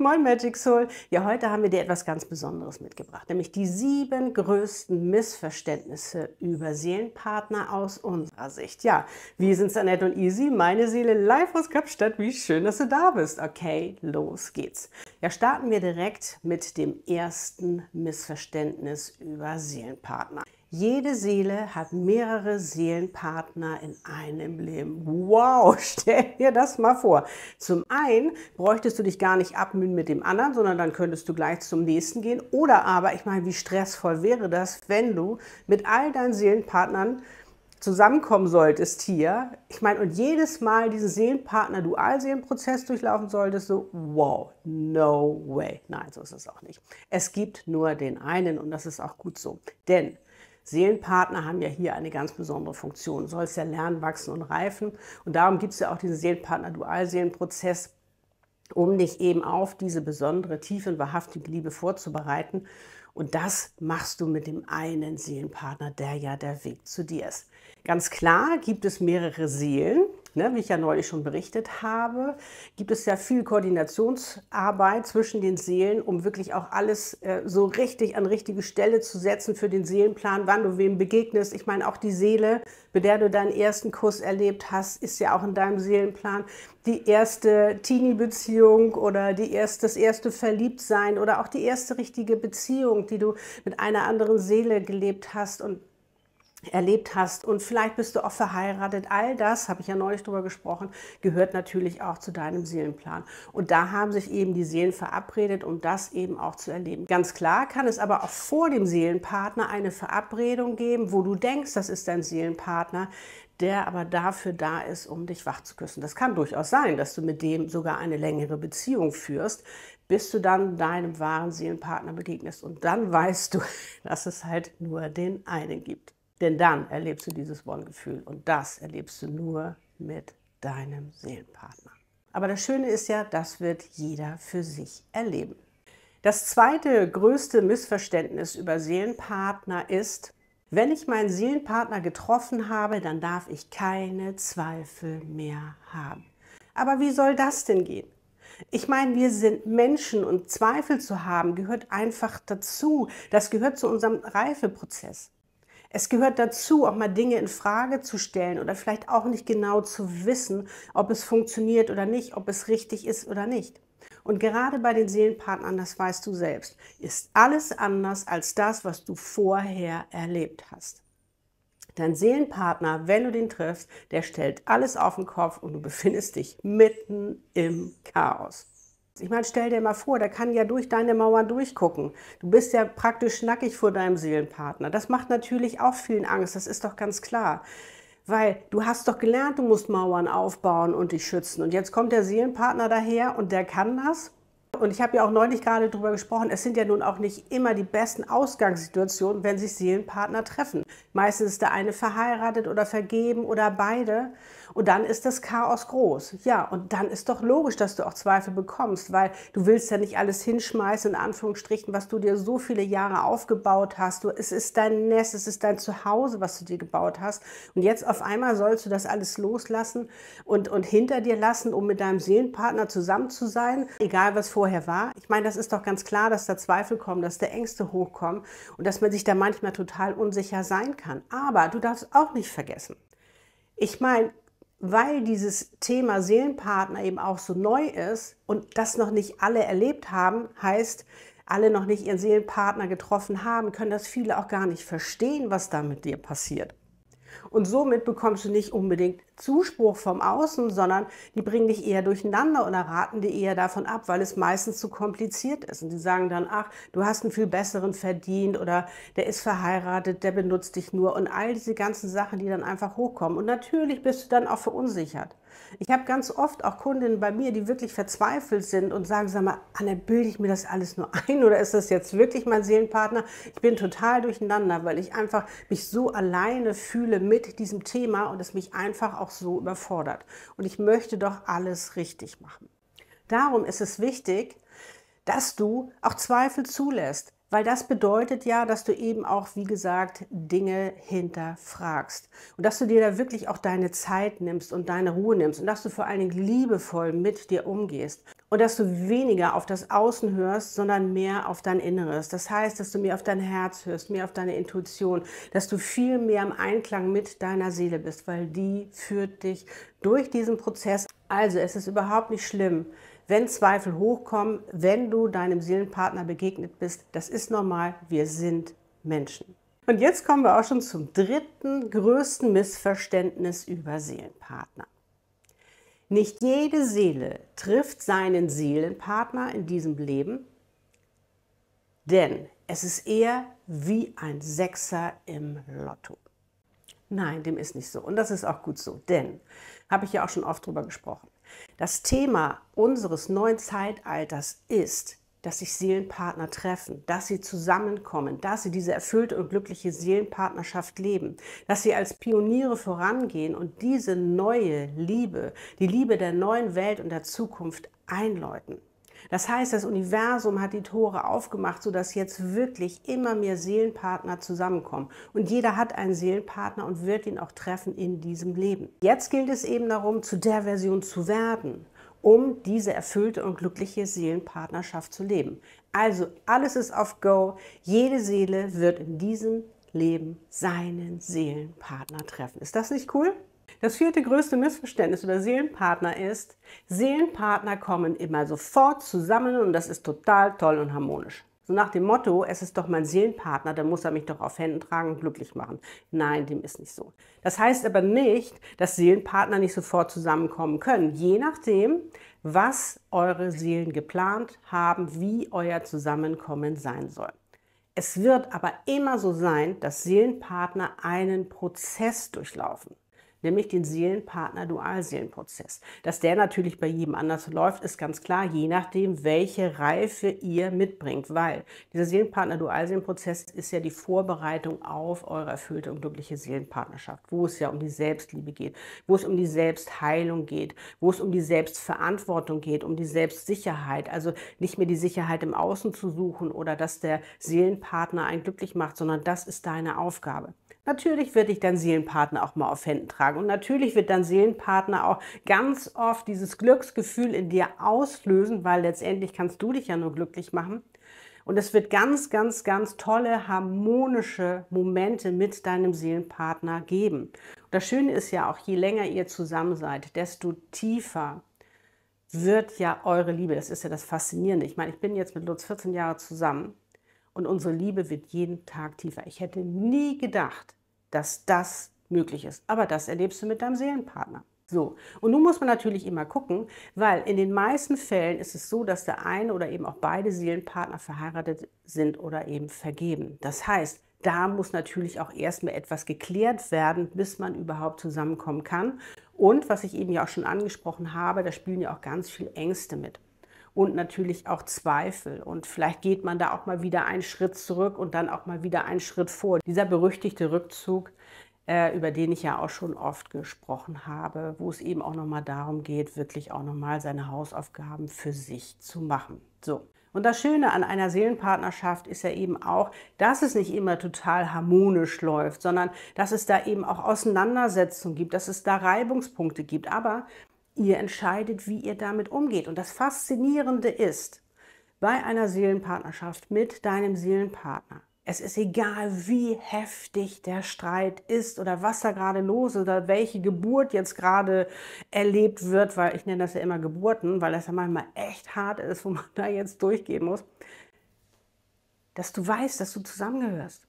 Moin Magic Soul. Ja, heute haben wir dir etwas ganz Besonderes mitgebracht, nämlich die sieben größten Missverständnisse über Seelenpartner aus unserer Sicht. Ja, wir sind's Annette und Easy, meine Seele live aus Kapstadt. Wie schön, dass du da bist. Okay, los geht's. Ja, starten wir direkt mit dem ersten Missverständnis über Seelenpartner. Jede Seele hat mehrere Seelenpartner in einem Leben. Wow, stell dir das mal vor. Zum einen bräuchtest du dich gar nicht abmühen mit dem anderen, sondern dann könntest du gleich zum nächsten gehen. Oder aber, ich meine, wie stressvoll wäre das, wenn du mit all deinen Seelenpartnern zusammenkommen solltest hier. Ich meine, und jedes Mal diesen Seelenpartner Dualseelenprozess durchlaufen solltest, so wow, no way. Nein, so ist es auch nicht. Es gibt nur den einen und das ist auch gut so. Denn Seelenpartner haben ja hier eine ganz besondere Funktion. Du sollst ja lernen, wachsen und reifen. Und darum gibt es ja auch diesen Seelenpartner-Dualseelenprozess, um dich eben auf diese besondere, tiefe und wahrhaftige Liebe vorzubereiten. Und das machst du mit dem einen Seelenpartner, der ja der Weg zu dir ist. Ganz klar gibt es mehrere Seelen, ne, wie ich ja neulich schon berichtet habe, gibt es ja viel Koordinationsarbeit zwischen den Seelen, um wirklich auch alles äh, so richtig an richtige Stelle zu setzen für den Seelenplan, wann du wem begegnest. Ich meine, auch die Seele, mit der du deinen ersten Kuss erlebt hast, ist ja auch in deinem Seelenplan. Die erste Teenie-Beziehung oder die erst, das erste Verliebtsein oder auch die erste richtige Beziehung, die du mit einer anderen Seele gelebt hast und erlebt hast und vielleicht bist du auch verheiratet. All das, habe ich ja neulich darüber gesprochen, gehört natürlich auch zu deinem Seelenplan. Und da haben sich eben die Seelen verabredet, um das eben auch zu erleben. Ganz klar kann es aber auch vor dem Seelenpartner eine Verabredung geben, wo du denkst, das ist dein Seelenpartner, der aber dafür da ist, um dich wach zu küssen. Das kann durchaus sein, dass du mit dem sogar eine längere Beziehung führst, bis du dann deinem wahren Seelenpartner begegnest. Und dann weißt du, dass es halt nur den einen gibt. Denn dann erlebst du dieses Wongefühl und das erlebst du nur mit deinem Seelenpartner. Aber das Schöne ist ja, das wird jeder für sich erleben. Das zweite größte Missverständnis über Seelenpartner ist, wenn ich meinen Seelenpartner getroffen habe, dann darf ich keine Zweifel mehr haben. Aber wie soll das denn gehen? Ich meine, wir sind Menschen und Zweifel zu haben gehört einfach dazu. Das gehört zu unserem Reifeprozess. Es gehört dazu, auch mal Dinge in Frage zu stellen oder vielleicht auch nicht genau zu wissen, ob es funktioniert oder nicht, ob es richtig ist oder nicht. Und gerade bei den Seelenpartnern, das weißt du selbst, ist alles anders als das, was du vorher erlebt hast. Dein Seelenpartner, wenn du den triffst, der stellt alles auf den Kopf und du befindest dich mitten im Chaos. Ich meine, stell dir mal vor, der kann ja durch deine Mauern durchgucken. Du bist ja praktisch nackig vor deinem Seelenpartner. Das macht natürlich auch vielen Angst, das ist doch ganz klar. Weil du hast doch gelernt, du musst Mauern aufbauen und dich schützen. Und jetzt kommt der Seelenpartner daher und der kann das und ich habe ja auch neulich gerade darüber gesprochen, es sind ja nun auch nicht immer die besten Ausgangssituationen, wenn sich Seelenpartner treffen. Meistens ist der eine verheiratet oder vergeben oder beide. Und dann ist das Chaos groß. Ja, und dann ist doch logisch, dass du auch Zweifel bekommst, weil du willst ja nicht alles hinschmeißen, in Anführungsstrichen, was du dir so viele Jahre aufgebaut hast. Du, es ist dein Nest, es ist dein Zuhause, was du dir gebaut hast. Und jetzt auf einmal sollst du das alles loslassen und, und hinter dir lassen, um mit deinem Seelenpartner zusammen zu sein, egal was vorher vorher war. Ich meine, das ist doch ganz klar, dass da Zweifel kommen, dass da Ängste hochkommen und dass man sich da manchmal total unsicher sein kann. Aber du darfst auch nicht vergessen. Ich meine, weil dieses Thema Seelenpartner eben auch so neu ist und das noch nicht alle erlebt haben, heißt, alle noch nicht ihren Seelenpartner getroffen haben, können das viele auch gar nicht verstehen, was da mit dir passiert. Und somit bekommst du nicht unbedingt Zuspruch vom Außen, sondern die bringen dich eher durcheinander und erraten dir eher davon ab, weil es meistens zu kompliziert ist. Und die sagen dann, ach, du hast einen viel besseren verdient oder der ist verheiratet, der benutzt dich nur und all diese ganzen Sachen, die dann einfach hochkommen. Und natürlich bist du dann auch verunsichert. Ich habe ganz oft auch Kundinnen bei mir, die wirklich verzweifelt sind und sagen, sag mal, Anne, bilde ich mir das alles nur ein oder ist das jetzt wirklich mein Seelenpartner? Ich bin total durcheinander, weil ich einfach mich so alleine fühle mit diesem Thema und es mich einfach auch so überfordert. Und ich möchte doch alles richtig machen. Darum ist es wichtig, dass du auch Zweifel zulässt, weil das bedeutet ja, dass du eben auch, wie gesagt, Dinge hinterfragst. Und dass du dir da wirklich auch deine Zeit nimmst und deine Ruhe nimmst. Und dass du vor allen Dingen liebevoll mit dir umgehst. Und dass du weniger auf das Außen hörst, sondern mehr auf dein Inneres. Das heißt, dass du mehr auf dein Herz hörst, mehr auf deine Intuition. Dass du viel mehr im Einklang mit deiner Seele bist, weil die führt dich durch diesen Prozess. Also es ist überhaupt nicht schlimm, wenn Zweifel hochkommen, wenn du deinem Seelenpartner begegnet bist. Das ist normal, wir sind Menschen. Und jetzt kommen wir auch schon zum dritten größten Missverständnis über Seelenpartner. Nicht jede Seele trifft seinen Seelenpartner in diesem Leben, denn es ist eher wie ein Sechser im Lotto. Nein, dem ist nicht so. Und das ist auch gut so, denn habe ich ja auch schon oft drüber gesprochen. Das Thema unseres neuen Zeitalters ist, dass sich Seelenpartner treffen, dass sie zusammenkommen, dass sie diese erfüllte und glückliche Seelenpartnerschaft leben, dass sie als Pioniere vorangehen und diese neue Liebe, die Liebe der neuen Welt und der Zukunft einläuten. Das heißt, das Universum hat die Tore aufgemacht, sodass jetzt wirklich immer mehr Seelenpartner zusammenkommen. Und jeder hat einen Seelenpartner und wird ihn auch treffen in diesem Leben. Jetzt gilt es eben darum, zu der Version zu werden um diese erfüllte und glückliche Seelenpartnerschaft zu leben. Also alles ist auf Go. Jede Seele wird in diesem Leben seinen Seelenpartner treffen. Ist das nicht cool? Das vierte größte Missverständnis über Seelenpartner ist, Seelenpartner kommen immer sofort zusammen und das ist total toll und harmonisch. So nach dem Motto, es ist doch mein Seelenpartner, dann muss er mich doch auf Händen tragen und glücklich machen. Nein, dem ist nicht so. Das heißt aber nicht, dass Seelenpartner nicht sofort zusammenkommen können. Je nachdem, was eure Seelen geplant haben, wie euer Zusammenkommen sein soll. Es wird aber immer so sein, dass Seelenpartner einen Prozess durchlaufen nämlich den Seelenpartner-Dualseelenprozess. Dass der natürlich bei jedem anders läuft, ist ganz klar, je nachdem, welche Reife ihr mitbringt, weil dieser Seelenpartner-Dualseelenprozess ist ja die Vorbereitung auf eure erfüllte und glückliche Seelenpartnerschaft, wo es ja um die Selbstliebe geht, wo es um die Selbstheilung geht, wo es um die Selbstverantwortung geht, um die Selbstsicherheit, also nicht mehr die Sicherheit im Außen zu suchen oder dass der Seelenpartner einen glücklich macht, sondern das ist deine Aufgabe. Natürlich wird dich dein Seelenpartner auch mal auf Händen tragen. Und natürlich wird dein Seelenpartner auch ganz oft dieses Glücksgefühl in dir auslösen, weil letztendlich kannst du dich ja nur glücklich machen. Und es wird ganz, ganz, ganz tolle, harmonische Momente mit deinem Seelenpartner geben. Und das Schöne ist ja auch, je länger ihr zusammen seid, desto tiefer wird ja eure Liebe. Das ist ja das Faszinierende. Ich meine, ich bin jetzt mit Lutz 14 Jahre zusammen und unsere Liebe wird jeden Tag tiefer. Ich hätte nie gedacht, dass das möglich ist. Aber das erlebst du mit deinem Seelenpartner. So, und nun muss man natürlich immer gucken, weil in den meisten Fällen ist es so, dass der eine oder eben auch beide Seelenpartner verheiratet sind oder eben vergeben. Das heißt, da muss natürlich auch erstmal etwas geklärt werden, bis man überhaupt zusammenkommen kann. Und was ich eben ja auch schon angesprochen habe, da spielen ja auch ganz viele Ängste mit und natürlich auch Zweifel. Und vielleicht geht man da auch mal wieder einen Schritt zurück und dann auch mal wieder einen Schritt vor. Dieser berüchtigte Rückzug, äh, über den ich ja auch schon oft gesprochen habe, wo es eben auch nochmal darum geht, wirklich auch nochmal seine Hausaufgaben für sich zu machen. So. Und das Schöne an einer Seelenpartnerschaft ist ja eben auch, dass es nicht immer total harmonisch läuft, sondern dass es da eben auch Auseinandersetzungen gibt, dass es da Reibungspunkte gibt. Aber ihr entscheidet, wie ihr damit umgeht. Und das Faszinierende ist, bei einer Seelenpartnerschaft mit deinem Seelenpartner, es ist egal, wie heftig der Streit ist oder was da gerade los ist oder welche Geburt jetzt gerade erlebt wird, weil ich nenne das ja immer Geburten, weil das ja manchmal echt hart ist, wo man da jetzt durchgehen muss, dass du weißt, dass du zusammengehörst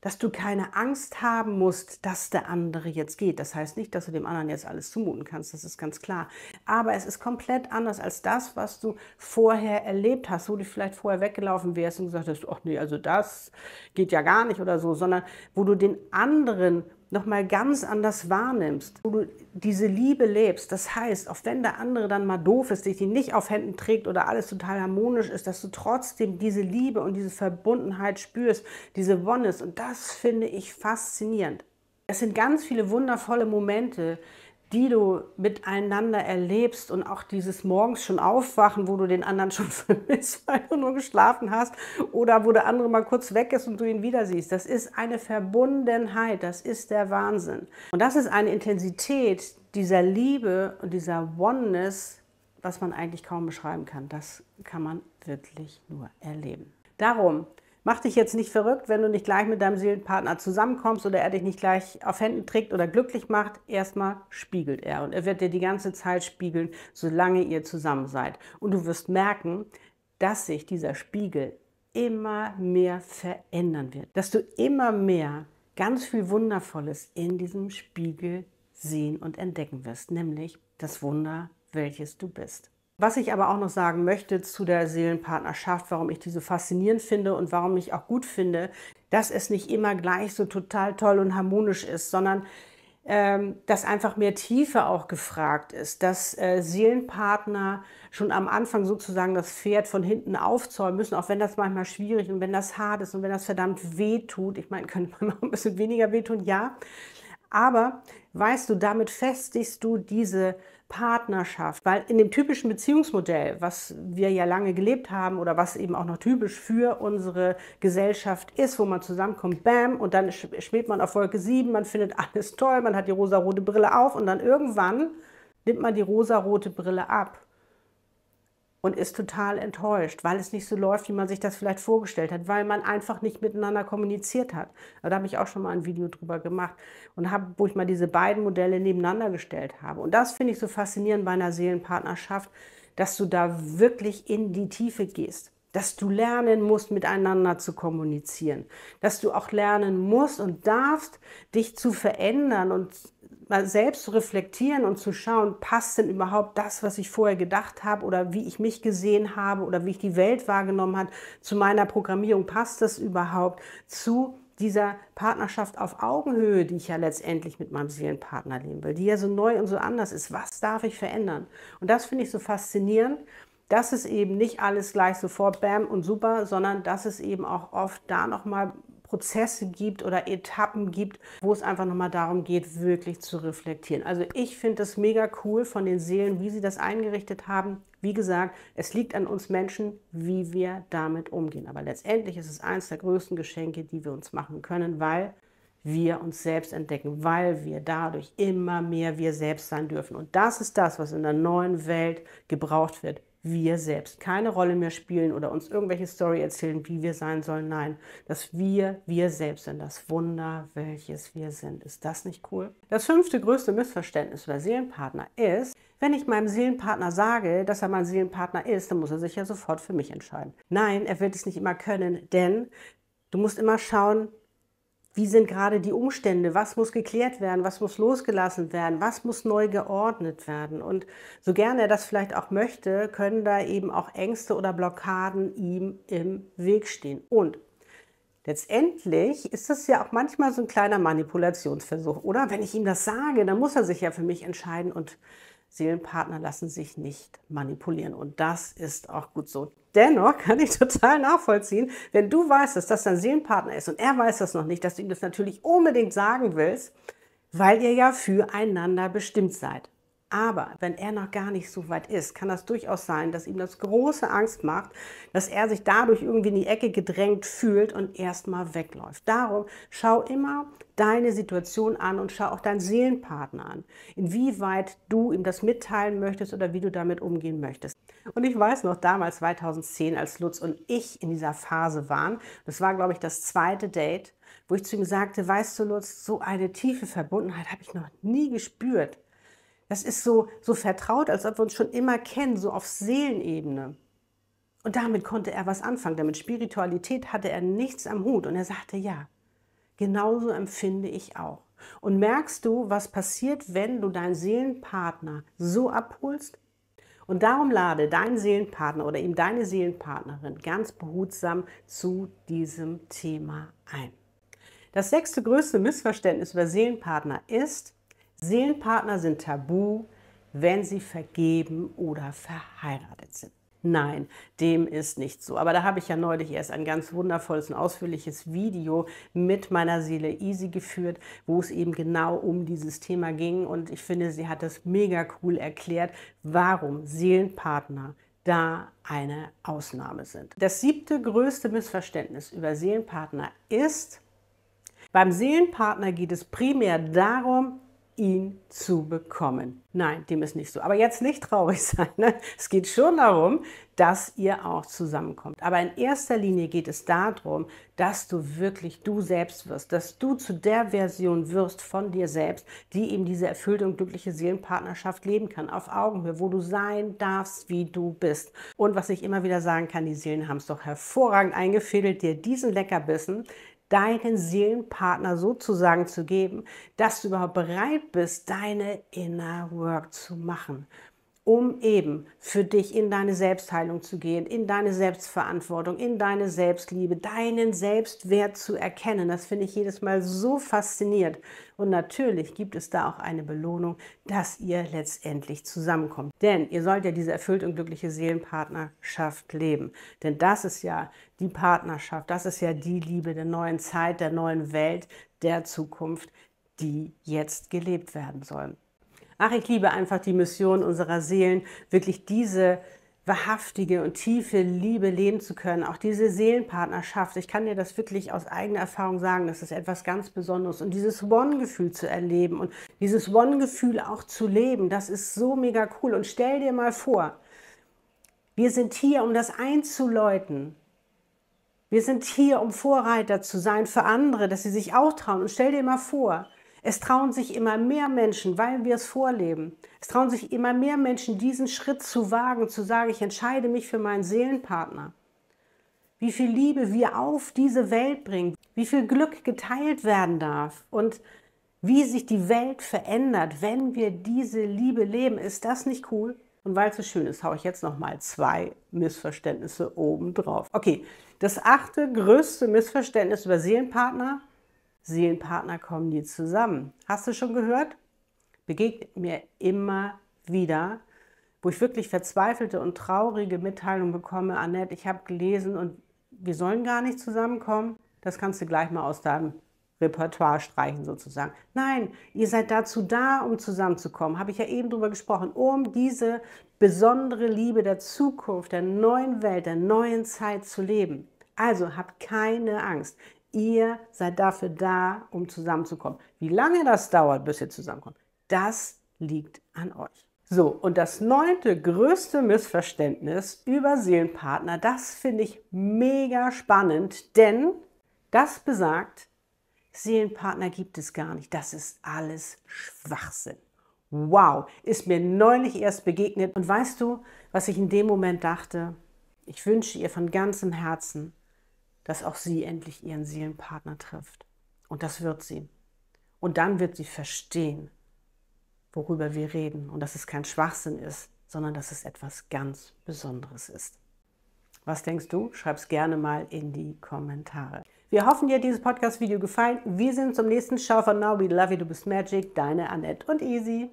dass du keine Angst haben musst, dass der andere jetzt geht. Das heißt nicht, dass du dem anderen jetzt alles zumuten kannst, das ist ganz klar. Aber es ist komplett anders als das, was du vorher erlebt hast, wo du vielleicht vorher weggelaufen wärst und gesagt hast, ach nee, also das geht ja gar nicht oder so, sondern wo du den anderen nochmal ganz anders wahrnimmst, wo du diese Liebe lebst. Das heißt, auch wenn der andere dann mal doof ist, dich die nicht auf Händen trägt oder alles total harmonisch ist, dass du trotzdem diese Liebe und diese Verbundenheit spürst, diese Wonne. Und das finde ich faszinierend. Es sind ganz viele wundervolle Momente, die du miteinander erlebst und auch dieses morgens schon aufwachen, wo du den anderen schon vermisst, weil du nur geschlafen hast oder wo der andere mal kurz weg ist und du ihn wieder siehst. Das ist eine Verbundenheit, das ist der Wahnsinn. Und das ist eine Intensität dieser Liebe und dieser Oneness, was man eigentlich kaum beschreiben kann. Das kann man wirklich nur erleben. Darum Mach dich jetzt nicht verrückt, wenn du nicht gleich mit deinem Seelenpartner zusammenkommst oder er dich nicht gleich auf Händen trägt oder glücklich macht. Erstmal spiegelt er und er wird dir die ganze Zeit spiegeln, solange ihr zusammen seid. Und du wirst merken, dass sich dieser Spiegel immer mehr verändern wird. Dass du immer mehr ganz viel Wundervolles in diesem Spiegel sehen und entdecken wirst, nämlich das Wunder, welches du bist. Was ich aber auch noch sagen möchte zu der Seelenpartnerschaft, warum ich die so faszinierend finde und warum ich auch gut finde, dass es nicht immer gleich so total toll und harmonisch ist, sondern ähm, dass einfach mehr Tiefe auch gefragt ist, dass äh, Seelenpartner schon am Anfang sozusagen das Pferd von hinten aufzäumen müssen, auch wenn das manchmal schwierig und wenn das hart ist und wenn das verdammt weh tut. Ich meine, könnte man auch ein bisschen weniger wehtun, ja. Aber weißt du, damit festigst du diese Partnerschaft, weil in dem typischen Beziehungsmodell, was wir ja lange gelebt haben oder was eben auch noch typisch für unsere Gesellschaft ist, wo man zusammenkommt, bam, und dann schwebt man auf Wolke 7, man findet alles toll, man hat die rosarote Brille auf und dann irgendwann nimmt man die rosarote Brille ab und ist total enttäuscht, weil es nicht so läuft, wie man sich das vielleicht vorgestellt hat, weil man einfach nicht miteinander kommuniziert hat. Da habe ich auch schon mal ein Video drüber gemacht und habe, wo ich mal diese beiden Modelle nebeneinander gestellt habe. Und das finde ich so faszinierend bei einer Seelenpartnerschaft, dass du da wirklich in die Tiefe gehst dass du lernen musst, miteinander zu kommunizieren, dass du auch lernen musst und darfst, dich zu verändern und mal selbst zu reflektieren und zu schauen, passt denn überhaupt das, was ich vorher gedacht habe oder wie ich mich gesehen habe oder wie ich die Welt wahrgenommen habe, zu meiner Programmierung, passt das überhaupt zu dieser Partnerschaft auf Augenhöhe, die ich ja letztendlich mit meinem Seelenpartner leben will, die ja so neu und so anders ist. Was darf ich verändern? Und das finde ich so faszinierend, dass es eben nicht alles gleich sofort bam und super, sondern dass es eben auch oft da nochmal Prozesse gibt oder Etappen gibt, wo es einfach nochmal darum geht, wirklich zu reflektieren. Also ich finde das mega cool von den Seelen, wie sie das eingerichtet haben. Wie gesagt, es liegt an uns Menschen, wie wir damit umgehen. Aber letztendlich ist es eines der größten Geschenke, die wir uns machen können, weil wir uns selbst entdecken, weil wir dadurch immer mehr wir selbst sein dürfen. Und das ist das, was in der neuen Welt gebraucht wird wir selbst keine Rolle mehr spielen oder uns irgendwelche Story erzählen, wie wir sein sollen. Nein, dass wir wir selbst sind, das Wunder, welches wir sind. Ist das nicht cool? Das fünfte größte Missverständnis über Seelenpartner ist, wenn ich meinem Seelenpartner sage, dass er mein Seelenpartner ist, dann muss er sich ja sofort für mich entscheiden. Nein, er wird es nicht immer können, denn du musst immer schauen, wie sind gerade die Umstände? Was muss geklärt werden? Was muss losgelassen werden? Was muss neu geordnet werden? Und so gerne er das vielleicht auch möchte, können da eben auch Ängste oder Blockaden ihm im Weg stehen. Und letztendlich ist das ja auch manchmal so ein kleiner Manipulationsversuch, oder? Wenn ich ihm das sage, dann muss er sich ja für mich entscheiden und Seelenpartner lassen sich nicht manipulieren. Und das ist auch gut so. Dennoch kann ich total nachvollziehen, wenn du weißt, dass das dein Seelenpartner ist und er weiß das noch nicht, dass du ihm das natürlich unbedingt sagen willst, weil ihr ja füreinander bestimmt seid. Aber wenn er noch gar nicht so weit ist, kann das durchaus sein, dass ihm das große Angst macht, dass er sich dadurch irgendwie in die Ecke gedrängt fühlt und erstmal wegläuft. Darum schau immer deine Situation an und schau auch deinen Seelenpartner an, inwieweit du ihm das mitteilen möchtest oder wie du damit umgehen möchtest. Und ich weiß noch damals 2010, als Lutz und ich in dieser Phase waren, das war glaube ich das zweite Date, wo ich zu ihm sagte, weißt du Lutz, so eine tiefe Verbundenheit habe ich noch nie gespürt. Das ist so, so vertraut, als ob wir uns schon immer kennen, so auf Seelenebene. Und damit konnte er was anfangen, denn mit Spiritualität hatte er nichts am Hut. Und er sagte, ja, genauso empfinde ich auch. Und merkst du, was passiert, wenn du deinen Seelenpartner so abholst? Und darum lade deinen Seelenpartner oder ihm deine Seelenpartnerin ganz behutsam zu diesem Thema ein. Das sechste größte Missverständnis über Seelenpartner ist, Seelenpartner sind tabu, wenn sie vergeben oder verheiratet sind. Nein, dem ist nicht so. Aber da habe ich ja neulich erst ein ganz wundervolles und ausführliches Video mit meiner Seele Easy geführt, wo es eben genau um dieses Thema ging. Und ich finde, sie hat das mega cool erklärt, warum Seelenpartner da eine Ausnahme sind. Das siebte größte Missverständnis über Seelenpartner ist, beim Seelenpartner geht es primär darum, ihn zu bekommen. Nein, dem ist nicht so. Aber jetzt nicht traurig sein. Ne? Es geht schon darum, dass ihr auch zusammenkommt. Aber in erster Linie geht es darum, dass du wirklich du selbst wirst, dass du zu der Version wirst von dir selbst, die eben diese erfüllte und glückliche Seelenpartnerschaft leben kann, auf Augenhöhe, wo du sein darfst, wie du bist. Und was ich immer wieder sagen kann, die Seelen haben es doch hervorragend eingefädelt, dir diesen Leckerbissen, deinen Seelenpartner sozusagen zu geben, dass du überhaupt bereit bist, deine Inner Work zu machen um eben für dich in deine Selbstheilung zu gehen, in deine Selbstverantwortung, in deine Selbstliebe, deinen Selbstwert zu erkennen. Das finde ich jedes Mal so faszinierend. Und natürlich gibt es da auch eine Belohnung, dass ihr letztendlich zusammenkommt. Denn ihr sollt ja diese erfüllt und glückliche Seelenpartnerschaft leben. Denn das ist ja die Partnerschaft, das ist ja die Liebe der neuen Zeit, der neuen Welt, der Zukunft, die jetzt gelebt werden soll. Ach, ich liebe einfach die Mission unserer Seelen, wirklich diese wahrhaftige und tiefe Liebe leben zu können, auch diese Seelenpartnerschaft. Ich kann dir das wirklich aus eigener Erfahrung sagen, das ist etwas ganz Besonderes. Und dieses One-Gefühl zu erleben und dieses One-Gefühl auch zu leben, das ist so mega cool. Und stell dir mal vor, wir sind hier, um das einzuläuten. Wir sind hier, um Vorreiter zu sein für andere, dass sie sich auch trauen. Und stell dir mal vor, es trauen sich immer mehr Menschen, weil wir es vorleben. Es trauen sich immer mehr Menschen, diesen Schritt zu wagen, zu sagen, ich entscheide mich für meinen Seelenpartner. Wie viel Liebe wir auf diese Welt bringen, wie viel Glück geteilt werden darf und wie sich die Welt verändert, wenn wir diese Liebe leben. Ist das nicht cool? Und weil es so schön ist, haue ich jetzt nochmal zwei Missverständnisse oben drauf. Okay, das achte größte Missverständnis über Seelenpartner Seelenpartner kommen die zusammen. Hast du schon gehört? Begegnet mir immer wieder, wo ich wirklich verzweifelte und traurige Mitteilungen bekomme, Annette, ich habe gelesen und wir sollen gar nicht zusammenkommen. Das kannst du gleich mal aus deinem Repertoire streichen sozusagen. Nein, ihr seid dazu da, um zusammenzukommen. Habe ich ja eben drüber gesprochen, um diese besondere Liebe der Zukunft, der neuen Welt, der neuen Zeit zu leben. Also habt keine Angst. Ihr seid dafür da, um zusammenzukommen. Wie lange das dauert, bis ihr zusammenkommt, das liegt an euch. So, und das neunte größte Missverständnis über Seelenpartner, das finde ich mega spannend, denn das besagt, Seelenpartner gibt es gar nicht. Das ist alles Schwachsinn. Wow, ist mir neulich erst begegnet. Und weißt du, was ich in dem Moment dachte? Ich wünsche ihr von ganzem Herzen, dass auch sie endlich ihren Seelenpartner trifft. Und das wird sie. Und dann wird sie verstehen, worüber wir reden und dass es kein Schwachsinn ist, sondern dass es etwas ganz Besonderes ist. Was denkst du? Schreib es gerne mal in die Kommentare. Wir hoffen, dir hat dieses Podcast-Video gefallen. Wir sehen uns zum nächsten Show von Now. We love you, du bist magic. Deine Annette und Easy.